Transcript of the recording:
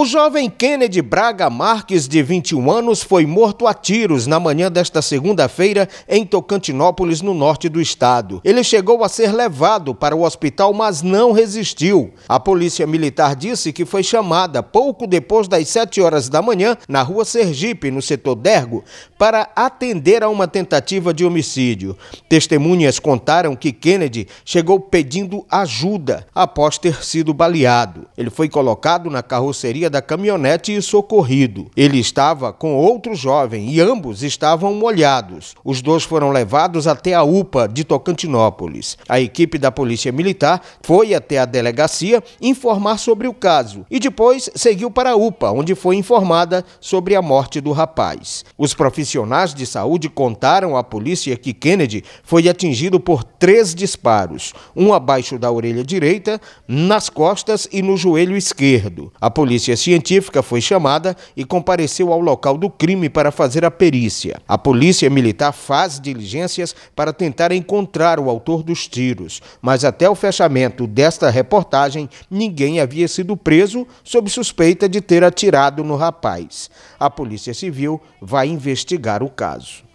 O jovem Kennedy Braga Marques, de 21 anos, foi morto a tiros na manhã desta segunda-feira em Tocantinópolis, no norte do estado. Ele chegou a ser levado para o hospital, mas não resistiu. A polícia militar disse que foi chamada pouco depois das 7 horas da manhã, na rua Sergipe, no setor Dergo, para atender a uma tentativa de homicídio. Testemunhas contaram que Kennedy chegou pedindo ajuda após ter sido baleado. Ele foi colocado na carroceria da caminhonete e socorrido. Ele estava com outro jovem e ambos estavam molhados. Os dois foram levados até a UPA de Tocantinópolis. A equipe da Polícia Militar foi até a delegacia informar sobre o caso e depois seguiu para a UPA, onde foi informada sobre a morte do rapaz. Os profissionais de saúde contaram à polícia que Kennedy foi atingido por três disparos: um abaixo da orelha direita, nas costas e no joelho esquerdo. A polícia científica foi chamada e compareceu ao local do crime para fazer a perícia. A polícia militar faz diligências para tentar encontrar o autor dos tiros, mas até o fechamento desta reportagem, ninguém havia sido preso sob suspeita de ter atirado no rapaz. A Polícia Civil vai investigar o caso.